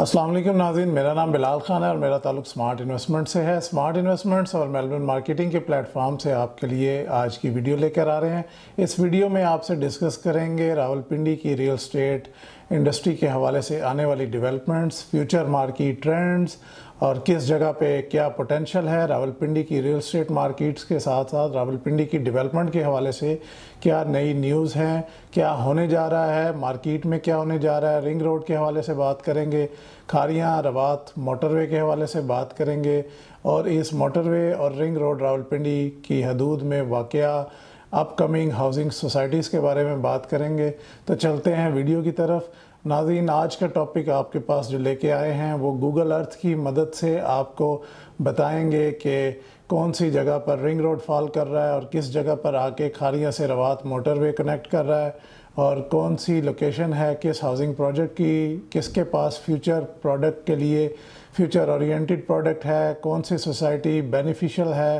असलम नाजीन मेरा नाम बिलाल खान है और मेरा ताल्लुक स्मार्ट इन्वेस्टमेंट से है स्मार्ट इन्वेस्टमेंट्स और मेलबर्न मार्केटिंग के प्लेटफॉर्म से आपके लिए आज की वीडियो लेकर आ रहे हैं इस वीडियो में आपसे डिस्कस करेंगे रावलपिंडी की रियल स्टेट इंडस्ट्री के हवाले से आने वाली डेवलपमेंट्स फ्यूचर मार्केट ट्रेंड्स और किस जगह पे क्या पोटेंशियल है रावलपिंडी की रियल स्टेट मार्केट्स के साथ साथ रावलपिंडी की डेवलपमेंट के हवाले से क्या नई न्यूज़ हैं क्या होने जा रहा है मार्केट में क्या होने जा रहा है रिंग रोड के हवाले से बात करेंगे खारियाँ रवात मोटरवे के हवाले से बात करेंगे और इस मोटरवे और रिंग रोड रावलपिंडी की हदूद में वाक़ अपकमिंग हाउसिंग सोसाइटीज़ के बारे में बात करेंगे तो चलते हैं वीडियो की तरफ नाजीन आज का टॉपिक आपके पास जो लेके आए हैं वो गूगल अर्थ की मदद से आपको बताएंगे कि कौन सी जगह पर रिंग रोड फॉल कर रहा है और किस जगह पर आके खारिया से रवात मोटरवे कनेक्ट कर रहा है और कौन सी लोकेशन है किस हाउसिंग प्रोजेक्ट की किसके पास फ्यूचर प्रोडक्ट के लिए फ्यूचर ओरिएंटेड प्रोडक्ट है कौन सी सोसाइटी बेनिफिशियल है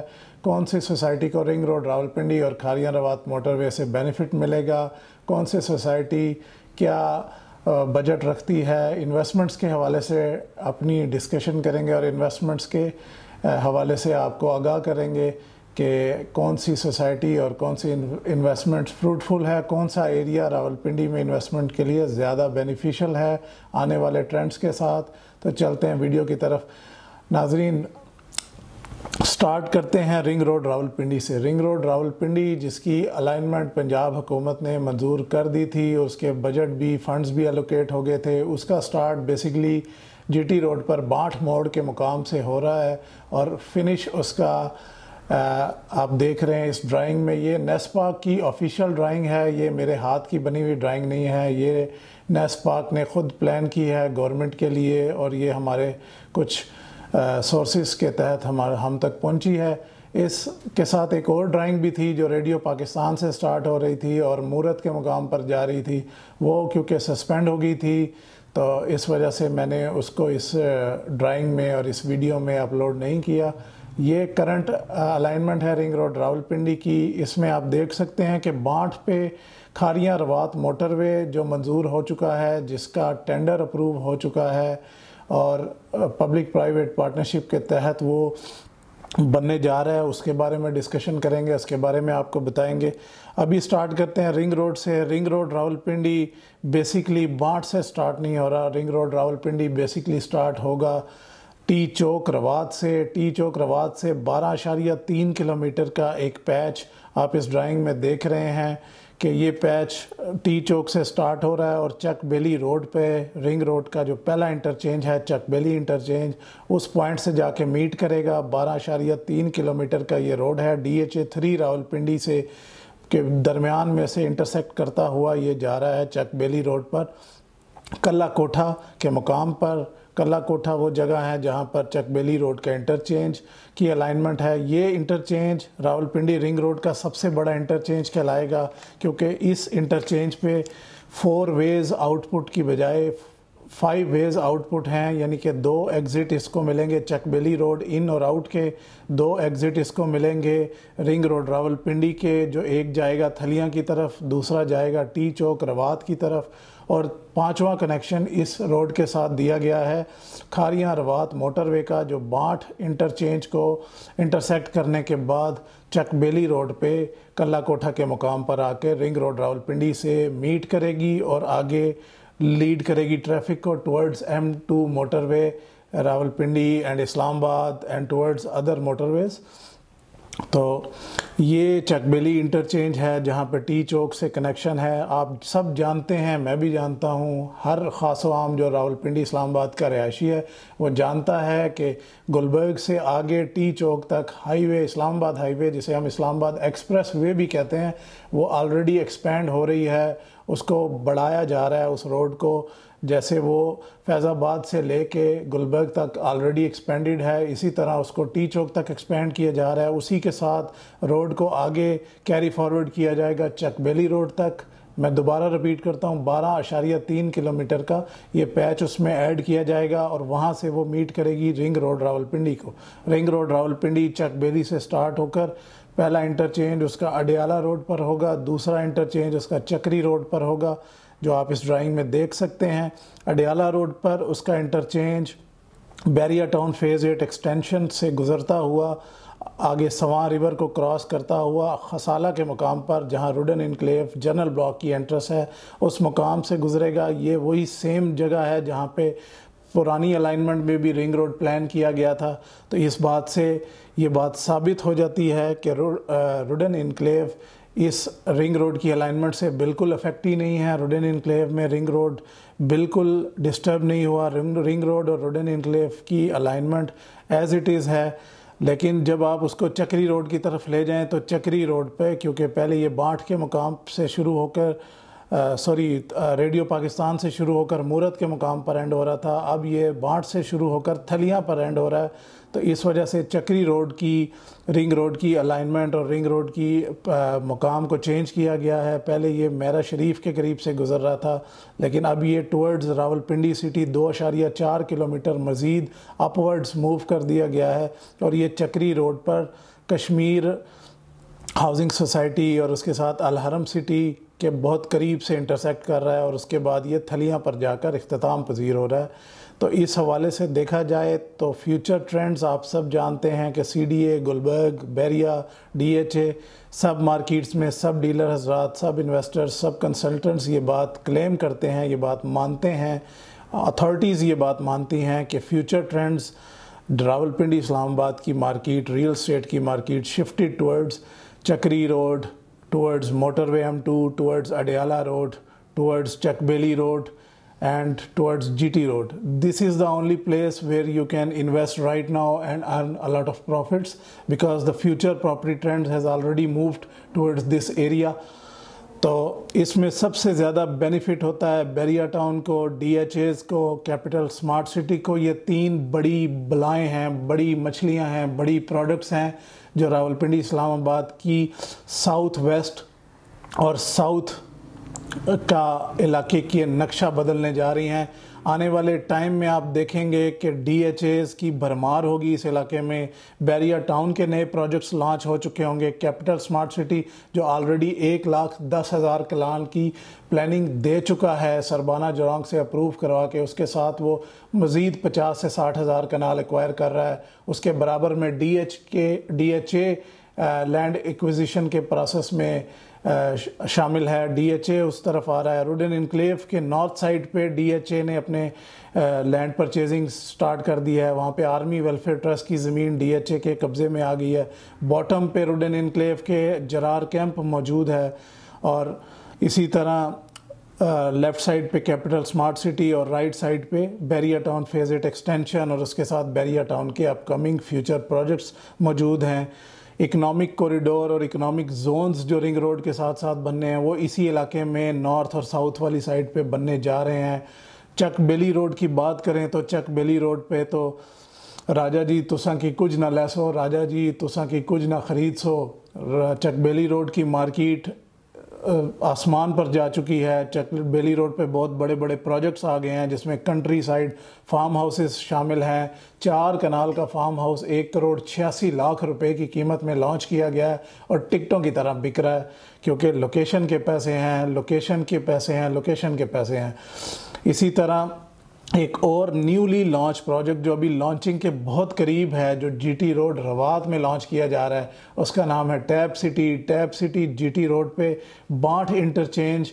कौन सी सोसाइटी को रिंग रोड रावलपिंडी और खारिया रवात मोटरवे से बेनिफिट मिलेगा कौन सी सोसाइटी क्या बजट रखती है इन्वेस्टमेंट्स के हवाले से अपनी डिस्कशन करेंगे और इन्वेस्टमेंट्स के हवाले से आपको आगाह करेंगे कि कौन सी सोसाइटी और कौन सी इन्वेस्टमेंट्स फ्रूटफुल है कौन सा एरिया रावलपिंडी में इन्वेस्टमेंट के लिए ज़्यादा बेनिफिशियल है आने वाले ट्रेंड्स के साथ तो चलते हैं वीडियो की तरफ नाजरीन स्टार्ट करते हैं रिंग रोड रावलपिंडी से रिंग रोड रावलपिंडी जिसकी अलाइनमेंट पंजाब हुकूमत ने मंजूर कर दी थी उसके बजट भी फंड्स भी एलोकेट हो गए थे उसका स्टार्ट बेसिकली जीटी रोड पर बाठ मोड़ के मुकाम से हो रहा है और फिनिश उसका आप देख रहे हैं इस ड्राइंग में ये नेस्पाक की ऑफिशियल ड्राइंग है ये मेरे हाथ की बनी हुई ड्राइंग नहीं है ये नेस्पाक ने ख़ुद प्लान की है गवर्नमेंट के लिए और ये हमारे कुछ सोर्सेस के तहत हमारे हम तक पहुंची है इस के साथ एक और ड्राइंग भी थी जो रेडियो पाकिस्तान से स्टार्ट हो रही थी और मूरत के मुकाम पर जा रही थी वो क्योंकि सस्पेंड हो गई थी तो इस वजह से मैंने उसको इस ड्राइंग में और इस वीडियो में अपलोड नहीं किया ये करंट अलाइनमेंट है रिंग रोड रावलपिंडी की इसमें आप देख सकते हैं कि बाँट पे खारियाँ रवात मोटरवे जो मंजूर हो चुका है जिसका टेंडर अप्रूव हो चुका है और पब्लिक प्राइवेट पार्टनरशिप के तहत वो बनने जा रहा है उसके बारे में डिस्कशन करेंगे उसके बारे में आपको बताएंगे अभी स्टार्ट करते हैं रिंग रोड से ring road Rawalpindi basically Baath से स्टार्ट नहीं हो रहा ring road Rawalpindi basically start होगा टी चौक रवात से टी चौक रवात से बारह अशारिया तीन किलोमीटर का एक पैच आप इस ड्राइंग में देख रहे हैं कि ये पैच टी चौक से स्टार्ट हो रहा है और चक बेली रोड पे रिंग रोड का जो पहला इंटरचेंज है चक बेली इंटरचेंज उस पॉइंट से जाके मीट करेगा बारह अशारिया तीन किलोमीटर का ये रोड है D H A three Rawalpindi से के दरमियान में से इंटरसेक्ट करता हुआ ये जा रहा है चक बेली रोड पर कल्ला कोठा के मुकाम पर कला कोठा वो जगह है जहाँ पर चकबेली रोड का इंटरचेंज की अलाइनमेंट है ये इंटरचेंज रावलपिंडी रिंग रोड का सबसे बड़ा इंटरचेंज कहलाएगा क्योंकि इस इंटरचेंज पे फोर वेज आउटपुट की बजाय फाइव वेज आउटपुट हैं यानी कि दो एग्ज़िट इसको मिलेंगे चकबेली रोड इन और आउट के दो एग्ज़िट इसको मिलेंगे रिंग रोड रावलपिंडी के जो एक जाएगा थलियाँ की तरफ दूसरा जाएगा टी चौक रवात की तरफ और पांचवा कनेक्शन इस रोड के साथ दिया गया है खारियाँ रवात मोटरवे का जो बांठ इंटरचेंज को इंटरसेक्ट करने के बाद चकबेली रोड पे कल्ला कोठा के मुकाम पर आके रिंग रोड रावलपिंडी से मीट करेगी और आगे लीड करेगी ट्रैफिक को towards M two motorway Rawalpindi and Islamabad and towards other motorways तो ये चकबेली इंटरचेंज है जहाँ पर टी चौक से कनेक्शन है आप सब जानते हैं मैं भी जानता हूँ हर खास आम जो रावलपिंडी इस्लामाबाद का रिहायशी है वो जानता है कि गुलबर्ग से आगे टी चौक तक हाईवे इस्लामाबाद हाईवे जिसे हम इस्लामाबाद एक्सप्रेस वे भी कहते हैं वो ऑलरेडी एक्सपेंड हो रही है उसको बढ़ाया जा रहा है उस रोड को जैसे वो फैज़ाबाद से ले कर गुलबर्ग तक ऑलरेडी एक्सपेंडेड है इसी तरह उसको टी चौक तक एक्सपेंड किया जा रहा है उसी के साथ रोड को आगे कैरी फॉरवर्ड किया जाएगा चकबेली रोड तक मैं दोबारा रिपीट करता हूँ बारह अशारिया तीन किलोमीटर का ये पैच उसमें ऐड किया जाएगा और वहाँ से वो मीट करेगी रिंग रोड रावलपिंडी को रिंग रोड रावलपिंडी चकबेली से स्टार्ट होकर पहला इंटरचेंज उसका अडियाला रोड पर होगा दूसरा इंटरचेंज उसका चक्री रोड पर होगा जो आप इस ड्राइंग में देख सकते हैं अडयाला रोड पर उसका interchange Bahria town phase eight extension से गुज़रता हुआ आगे सवां रिवर को क्रॉस करता हुआ खसाला के मुकाम पर जहां रुडन इनक्लेव जनरल ब्लॉक की एंट्रेंस है उस मुकाम से गुजरेगा ये वही सेम जगह है जहां पे पुरानी अलाइनमेंट में भी रिंग रोड प्लान किया गया था तो इस बात से ये बात साबित हो जाती है कि रुडन इनक्लेव इस रिंग रोड की अलाइनमेंट से बिल्कुल अफेक्ट ही नहीं है रोडन इनक्लेव में रिंग रोड बिल्कुल डिस्टर्ब नहीं हुआ रिंग रिंग रोड और रोडन इनक्लेव की अलाइनमेंट एज इट इज़ है लेकिन जब आप उसको चक्री रोड की तरफ ले जाएं तो चक्री रोड पे क्योंकि पहले ये बाँट के मुकाम से शुरू होकर सॉरी रेडियो पाकिस्तान से शुरू होकर मूरत के मुकाम पर एंड हो रहा था अब ये बाँट से शुरू होकर थलियाँ पर एंड हो रहा है तो इस वजह से चक्री रोड की रिंग रोड की अलाइनमेंट और रिंग रोड की मुकाम को चेंज किया गया है पहले ये मेरा शरीफ के करीब से गुज़र रहा था लेकिन अब ये टूवर्ड्स रावलपिंडी सिटी दो अशारिया चार किलोमीटर मज़ीद अपवर्ड्स मूव कर दिया गया है और ये चक्री रोड पर कश्मीर हाउसिंग सोसाइटी और उसके साथ अलहरम सिटी के बहुत करीब से इंटरसेक्ट कर रहा है और उसके बाद ये थलियाँ पर जाकर अख्ताम पजीर हो रहा है तो इस हवाले से देखा जाए तो फ्यूचर ट्रेंड्स आप सब जानते हैं कि C D A Gulberg Bahria D H A सब मार्केट्स में सब डीलर हजरा सब इन्वेस्टर्स सब कंसल्टेंट्स ये बात क्लेम करते हैं ये बात मानते हैं अथॉरिटीज़ ये बात मानती हैं कि फ्यूचर ट्रेंड्स रावलपिंडी इस्लामाबाद की मार्किट रियल स्टेट की market shifted towards Chakri road towards motorway M two towards Adiala road towards Chakbeli road and towards GT Road. This is the only place where you can invest right now and earn a lot of profits because the future property trends has already moved towards this area. तो इसमें सबसे ज़्यादा benefit होता है Bahria town को D को capital smart city को ये तीन बड़ी बलाएँ हैं बड़ी मछलियाँ हैं बड़ी प्रोडक्ट्स हैं जो रावलपिंडी इस्लामाबाद की साउथ वेस्ट और साउथ का इलाके की नक्शा बदलने जा रही हैं आने वाले टाइम में आप देखेंगे कि डी एच एस की भरमार होगी इस इलाके में बैरिया टाउन के नए प्रोजेक्ट्स लॉन्च हो चुके होंगे कैपिटल स्मार्ट सिटी जो ऑलरेडी एक लाख दस हज़ार कलान की प्लानिंग दे चुका है सरबाना जोरोंग से अप्रूव करवा के उसके साथ वो मज़ीद पचास से साठ हज़ार कनाल एक्वायर कर रहा है उसके बराबर में डी एच के D H A land acquisition के प्रोसेस में शामिल है डीएचए उस तरफ आ रहा है रूडन इनक्लेव के नॉर्थ साइड पे डीएचए ने अपने लैंड परचेजिंग स्टार्ट कर दी है वहाँ पे आर्मी वेलफेयर ट्रस्ट की ज़मीन डीएचए के कब्ज़े में आ गई है बॉटम पे रूडन इनक्लेव के जरार कैंप मौजूद है और इसी तरह लेफ़्ट साइड पे कैपिटल स्मार्ट सिटी और राइट right साइड पे Bahria town phase eight extension और उसके साथ बैरिया टाउन के अपकमिंग फ्यूचर प्रोजेक्ट्स मौजूद हैं इकोनॉमिक कॉरिडोर और इकोनॉमिक जोन्स जो रिंग रोड के साथ साथ बनने हैं वो इसी इलाके में नॉर्थ और साउथ वाली साइड पे बनने जा रहे हैं चक बेली रोड की बात करें तो चक बेली रोड पे तो राजा जी तुसा की कुछ ना लैसो राजा जी तुसा की कुछ ना खरीद सो चकबेली रोड की मार्केट आसमान पर जा चुकी है चक बेली रोड पे बहुत बड़े बड़े प्रोजेक्ट्स आ गए हैं जिसमें कंट्री साइड फार्म हाउसेस शामिल हैं चार कनाल का फार्म हाउस एक करोड़ छियासी लाख रुपए की कीमत में लॉन्च किया गया है और टिकटों की तरह बिक रहा है क्योंकि लोकेशन के पैसे हैं लोकेशन के पैसे हैं लोकेशन के पैसे हैं इसी तरह एक और न्यूली लॉन्च प्रोजेक्ट जो अभी लॉन्चिंग के बहुत करीब है जो जीटी रोड रवात में लॉन्च किया जा रहा है उसका नाम है tap city tap city GT road पे बाठ इंटरचेंज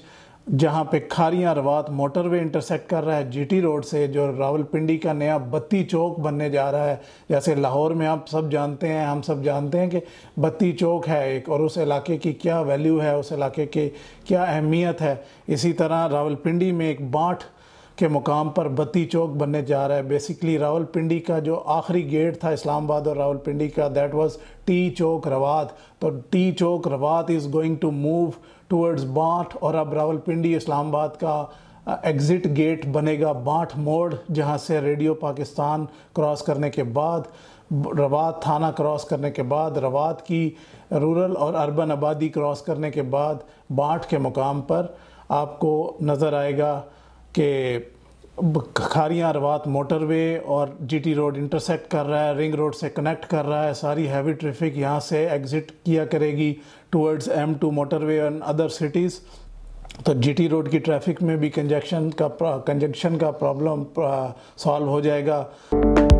जहाँ पे खारियाँ रवात मोटरवे इंटरसेक्ट कर रहा है जीटी रोड से जो रावलपिंडी का नया बत्ती चौक बनने जा रहा है जैसे लाहौर में आप सब जानते हैं हम सब जानते हैं कि बत्ती चौक है एक और उस इलाके की क्या वैल्यू है उस इलाके की क्या अहमियत है इसी तरह रावलपिंडी में एक बाठ के मुकाम पर बत्ती चौक बनने जा रहा है बेसिकली रावलपिंडी का जो आखिरी गेट था इस्लामाबाद और रावलपिंडी का that was T Chowk Rawat तो T Chowk Rawat is going to move towards Baath और अब रावलपिंडी इस्लामाबाद का एग्ज़िट uh, गेट बनेगा बांट मोड़ जहां से रेडियो पाकिस्तान क्रॉस करने के बाद रवात थाना क्रॉस करने के बाद रवात की रूरल और अर्बन आबादी क्रॉस करने के बाद बाँट के मुकाम पर आपको नज़र आएगा कि खारियाँ रवात मोटरवे और जीटी रोड इंटरसेक्ट कर रहा है रिंग रोड से कनेक्ट कर रहा है सारी हैवी ट्रैफिक यहाँ से एग्ज़िट किया करेगी towards M two motorway and other cities तो जीटी रोड की ट्रैफिक में भी कंजक्शन का कंजक्शन का प्रॉब्लम सॉल्व uh, हो जाएगा